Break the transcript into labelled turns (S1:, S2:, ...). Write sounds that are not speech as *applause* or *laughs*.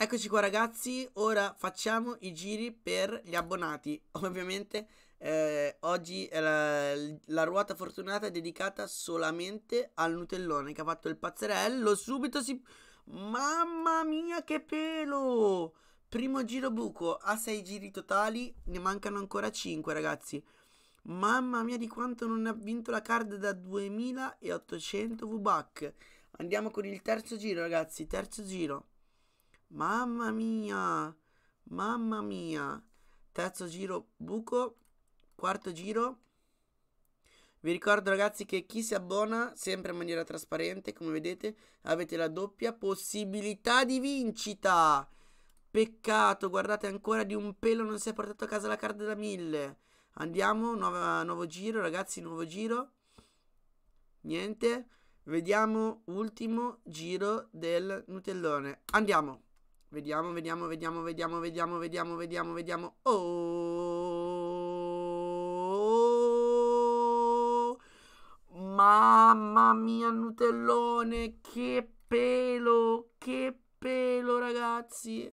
S1: Eccoci qua ragazzi, ora facciamo i giri per gli abbonati. *laughs* Ovviamente eh, oggi la, la, ruota fortunata è dedicata solamente al Nutellone che ha fatto il pazzerello. Subito si... Mamma mia che pelo! Primo giro buco, ha 6 giri totali, ne mancano ancora 5 ragazzi. Mamma mia di quanto non ha vinto la card da 2800 V-Buck. Andiamo con il terzo giro ragazzi, terzo giro. Mamma mia! Mamma mia! Terzo giro buco, quarto giro. Vi ricordo ragazzi che chi si abbona sempre in maniera trasparente, come vedete, avete la doppia possibilità di vincita. Peccato, guardate ancora di un pelo non si è portato a casa la carta da 1000. Andiamo, nuova, nuovo giro ragazzi, nuovo giro. Niente, vediamo ultimo giro del Nutellone. Andiamo. Vediamo, vediamo, vediamo, vediamo, vediamo, vediamo, vediamo, vediamo. Oh! Mamma mia, Nutellone, che pelo, che pelo, ragazzi.